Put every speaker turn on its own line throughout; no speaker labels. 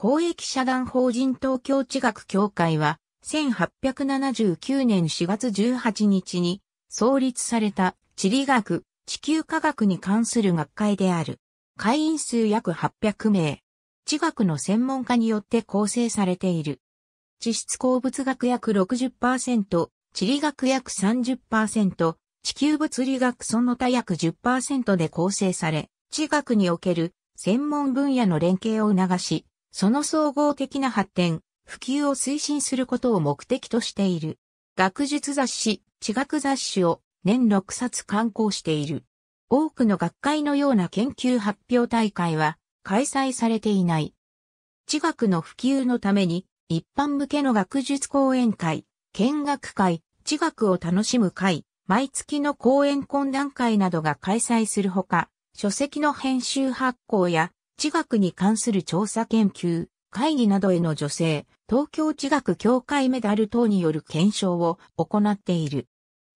公益社団法人東京地学協会は、1879年4月18日に創立された地理学、地球科学に関する学会である。会員数約800名。地学の専門家によって構成されている。地質鉱物学約60%、地理学約30%、地球物理学その他約10%で構成され、地学における専門分野の連携を促し、その総合的な発展、普及を推進することを目的としている。学術雑誌、地学雑誌を年6冊刊行している。多くの学会のような研究発表大会は開催されていない。地学の普及のために一般向けの学術講演会、見学会、地学を楽しむ会、毎月の講演懇談会などが開催するほか、書籍の編集発行や地学に関する調査研究、会議などへの助成、東京地学協会メダル等による検証を行っている。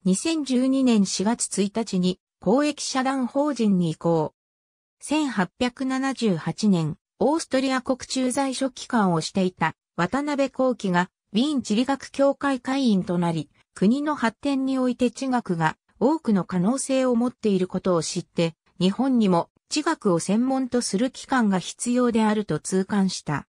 2012年4月1日に公益社団法人に移行。1878年、オーストリア国駐在所機関をしていた渡辺幸喜がウィーン地理学協会会員となり、国の発展において地学が多くの可能性を持っていることを知って、日本にも地学を専門とする機関が必要であると痛感した。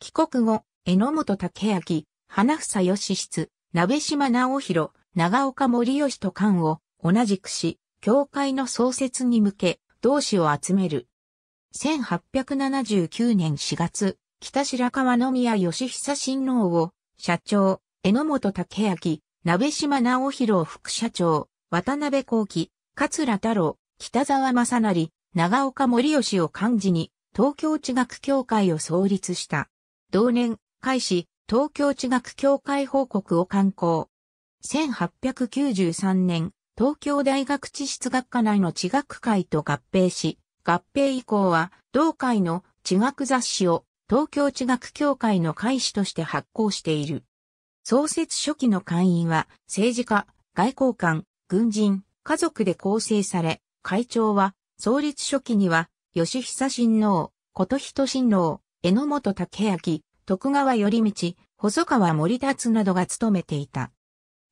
帰国後、榎本武明、花房義室、鍋島直弘、長岡森義と官を同じくし、教会の創設に向け、同志を集める。1879年4月、北白川宮義久親王を、社長、榎本武明、鍋島直弘副社長、渡辺幸喜、桂太郎、北沢正成、長岡森吉を漢字に、東京地学協会を創立した。同年、開始、東京地学協会報告を刊行。1893年、東京大学地質学科内の地学会と合併し、合併以降は、同会の地学雑誌を東京地学協会の会誌として発行している。創設初期の会員は、政治家、外交官、軍人、家族で構成され、会長は創立初期には、吉久親王、琴人親王、榎本武明、徳川頼道、細川森達などが務めていた。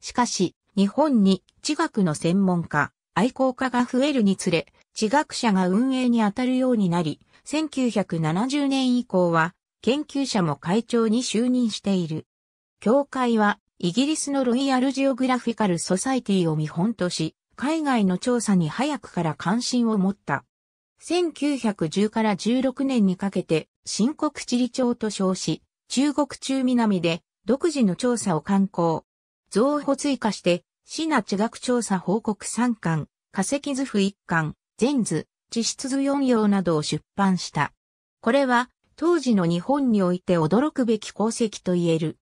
しかし、日本に地学の専門家、愛好家が増えるにつれ、地学者が運営に当たるようになり、1970年以降は、研究者も会長に就任している。教会は、イギリスのロイヤルジオグラフィカルソサイティを見本とし、海外の調査に早くから関心を持った。1910から16年にかけて、新国地理庁と称し、中国中南で独自の調査を刊行。増補追加して、シナ地学調査報告3巻、化石図譜1巻、全図、地質図4用などを出版した。これは、当時の日本において驚くべき功績と言える。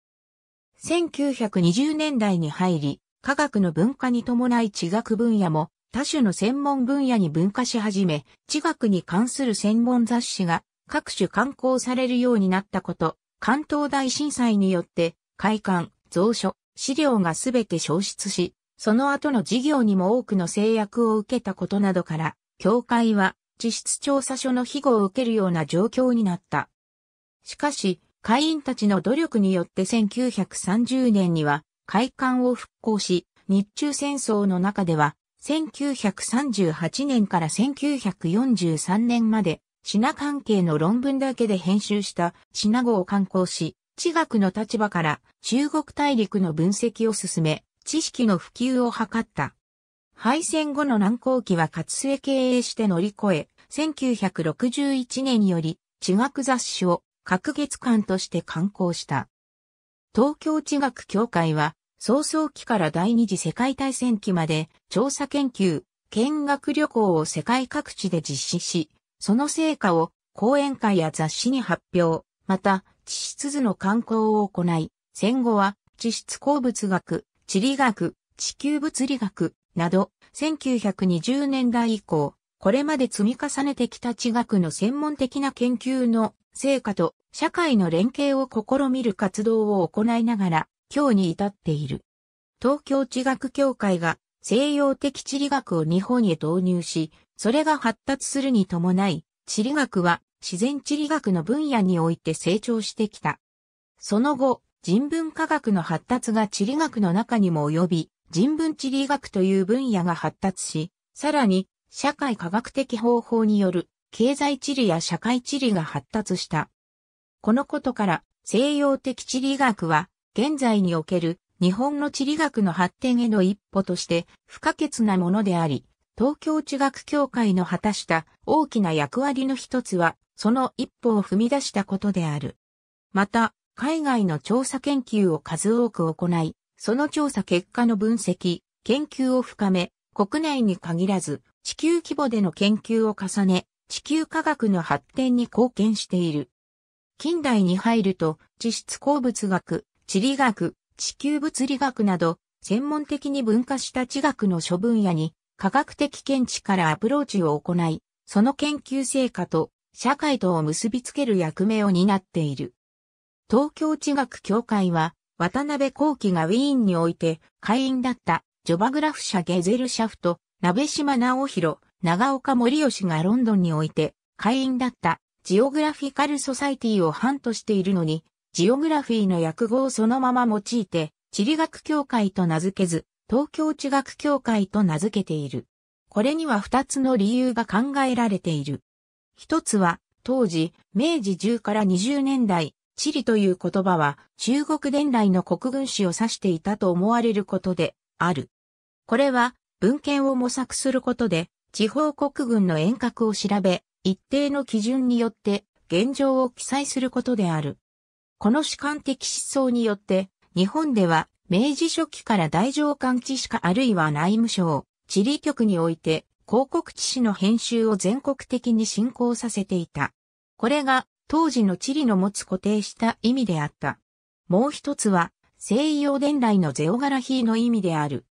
1920年代に入り、科学の文化に伴い地学分野も多種の専門分野に分化し始め、地学に関する専門雑誌が各種刊行されるようになったこと、関東大震災によって開館、蔵書、資料がすべて消失し、その後の事業にも多くの制約を受けたことなどから、教会は地質調査所の庇護を受けるような状況になった。しかし、会員たちの努力によって1930年には、海岸を復興し、日中戦争の中では、1938年から1943年まで、品関係の論文だけで編集した品語を刊行し、地学の立場から中国大陸の分析を進め、知識の普及を図った。敗戦後の難航期は活性経営して乗り越え、1961年より地学雑誌を各月刊として刊行した。東京地学協会は早々期から第二次世界大戦期まで調査研究、見学旅行を世界各地で実施し、その成果を講演会や雑誌に発表、また地質図の観光を行い、戦後は地質鉱物学、地理学、地球物理学など1920年代以降、これまで積み重ねてきた地学の専門的な研究の成果と社会の連携を試みる活動を行いながら、今日に至っている。東京地学協会が西洋的地理学を日本へ導入し、それが発達するに伴い、地理学は自然地理学の分野において成長してきた。その後、人文科学の発達が地理学の中にも及び、人文地理学という分野が発達し、さらに、社会科学的方法による経済地理や社会地理が発達した。このことから、西洋的地理学は現在における日本の地理学の発展への一歩として不可欠なものであり、東京地学協会の果たした大きな役割の一つは、その一歩を踏み出したことである。また、海外の調査研究を数多く行い、その調査結果の分析、研究を深め、国内に限らず、地球規模での研究を重ね、地球科学の発展に貢献している。近代に入ると、地質鉱物学、地理学、地球物理学など、専門的に分化した地学の諸分野に、科学的見地からアプローチを行い、その研究成果と社会とを結びつける役目を担っている。東京地学協会は、渡辺幸喜がウィーンにおいて会員だったジョバグラフ社ゲゼルシャフト、鍋島直弘、長岡森吉がロンドンにおいて会員だったジオグラフィカルソサイティを班としているのに、ジオグラフィーの訳語をそのまま用いて、地理学協会と名付けず、東京地学協会と名付けている。これには二つの理由が考えられている。一つは、当時、明治10から20年代、地理という言葉は中国伝来の国軍史を指していたと思われることである。これは、文献を模索することで、地方国軍の遠隔を調べ、一定の基準によって現状を記載することである。この主観的思想によって、日本では明治初期から大上官知識あるいは内務省、地理局において広告知識の編集を全国的に進行させていた。これが当時の地理の持つ固定した意味であった。もう一つは西洋伝来のゼオガラヒーの意味である。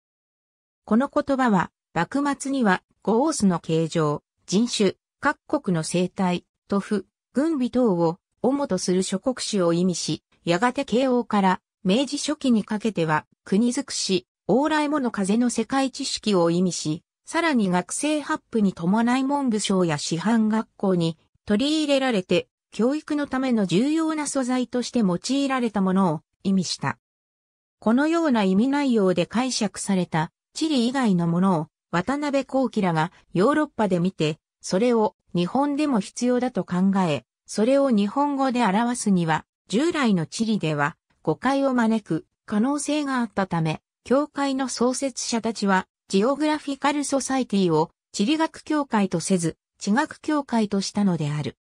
この言葉は幕末にはゴースの形状、人種、各国の生態、塗布、軍備等を主とする諸国主を意味し、やがて慶応から明治初期にかけては国づくし、往来もの風の世界知識を意味し、さらに学生発布に伴い文部省や師範学校に取り入れられて、教育のための重要な素材として用いられたものを意味した。このような意味内容で解釈された地理以外のものを渡辺幸喜らがヨーロッパで見て、それを日本でも必要だと考え、それを日本語で表すには、従来の地理では誤解を招く可能性があったため、教会の創設者たちは、ジオグラフィカルソサイティを地理学協会とせず、地学協会としたのである。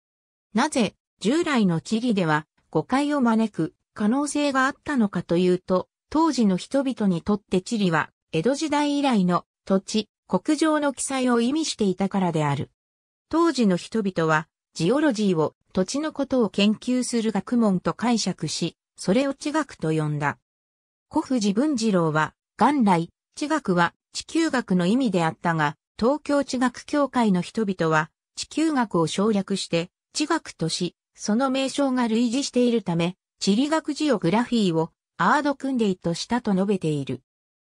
なぜ、従来の地理では誤解を招く可能性があったのかというと、当時の人々にとって地理は、江戸時代以来の土地、国情の記載を意味していたからである。当時の人々は、ジオロジーを土地のことを研究する学問と解釈し、それを地学と呼んだ。古藤文次郎は、元来、地学は地球学の意味であったが、東京地学協会の人々は、地球学を省略して、地学とし、その名称が類似しているため、地理学ジオグラフィーをアード・クンデイとしたと述べている。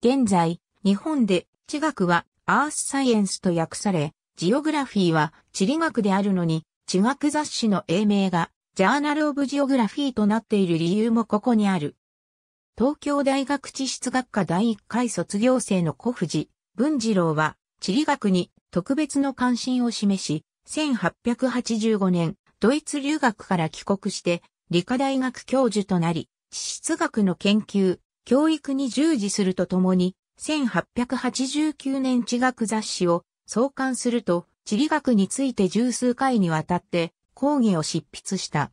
現在、日本で地学はアースサイエンスと訳され、ジオグラフィーは地理学であるのに、地学雑誌の英名が、ジャーナル・オブ・ジオグラフィーとなっている理由もここにある。東京大学地質学科第1回卒業生の小藤文次郎は、地理学に特別の関心を示し、1885年、ドイツ留学から帰国して、理科大学教授となり、地質学の研究、教育に従事するとともに、1889年地学雑誌を創刊すると、地理学について十数回にわたって講義を執筆した。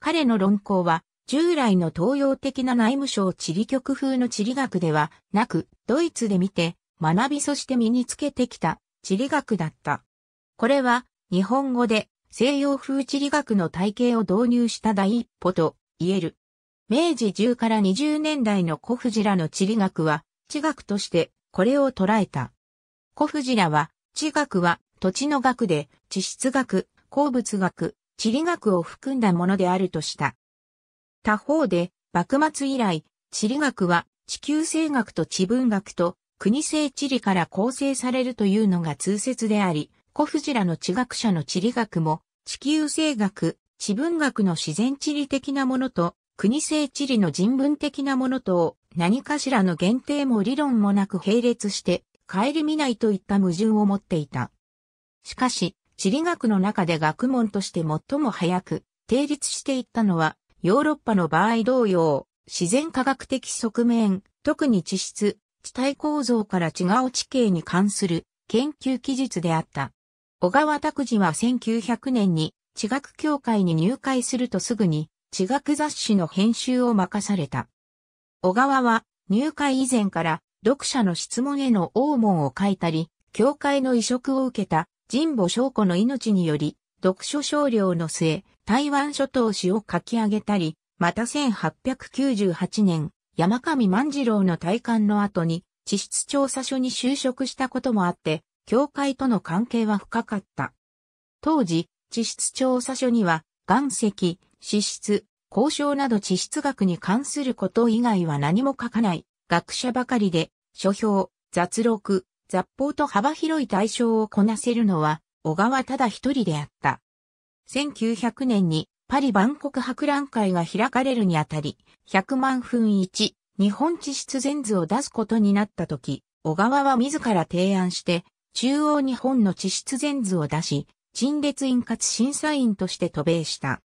彼の論考は、従来の東洋的な内務省地理局風の地理学ではなく、ドイツで見て、学びそして身につけてきた地理学だった。これは、日本語で西洋風地理学の体系を導入した第一歩と言える。明治10から20年代の小藤らの地理学は、地学としてこれを捉えた。小藤らは、地学は土地の学で、地質学、鉱物学、地理学を含んだものであるとした。他方で、幕末以来、地理学は地球生学と地文学と国性地理から構成されるというのが通説であり、古藤らの地学者の地理学も、地球生学、地文学の自然地理的なものと、国性地理の人文的なものとを、何かしらの限定も理論もなく並列して、帰り見ないといった矛盾を持っていた。しかし、地理学の中で学問として最も早く、定立していったのは、ヨーロッパの場合同様、自然科学的側面、特に地質、地帯構造から違う地形に関する研究記述であった。小川拓司は1900年に地学協会に入会するとすぐに地学雑誌の編集を任された。小川は入会以前から読者の質問への応問を書いたり、協会の移植を受けた神保祥子の命により、読書少量の末、台湾諸島史を書き上げたり、また1898年、山上万次郎の退官の後に、地質調査所に就職したこともあって、教会との関係は深かった。当時、地質調査所には、岩石、地質、交渉など地質学に関すること以外は何も書かない、学者ばかりで、書評、雑録、雑報と幅広い対象をこなせるのは、小川ただ一人であった。1900年にパリ万国博覧会が開かれるにあたり、100万分1、日本地質全図を出すことになった時、小川は自ら提案して、中央日本の地質全図を出し、陳列員かつ審査員として渡米した。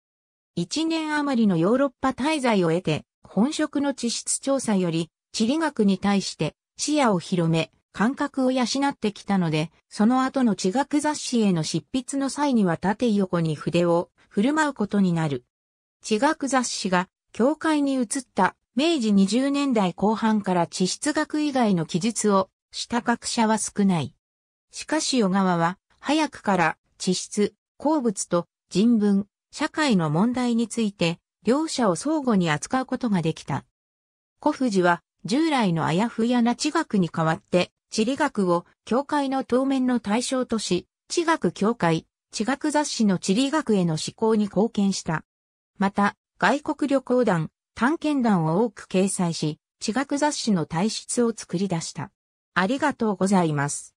一年余りのヨーロッパ滞在を得て、本職の地質調査より地理学に対して視野を広め、感覚を養ってきたので、その後の地学雑誌への執筆の際には縦横に筆を振る舞うことになる。地学雑誌が教会に移った明治20年代後半から地質学以外の記述をした学者は少ない。しかし小川は早くから地質、鉱物と人文、社会の問題について両者を相互に扱うことができた。小藤は従来のあやふやな地学に代わって地理学を教会の当面の対象とし、地学教会、地学雑誌の地理学への思考に貢献した。また、外国旅行団、探検団を多く掲載し、地学雑誌の体質を作り出した。ありがとうございます。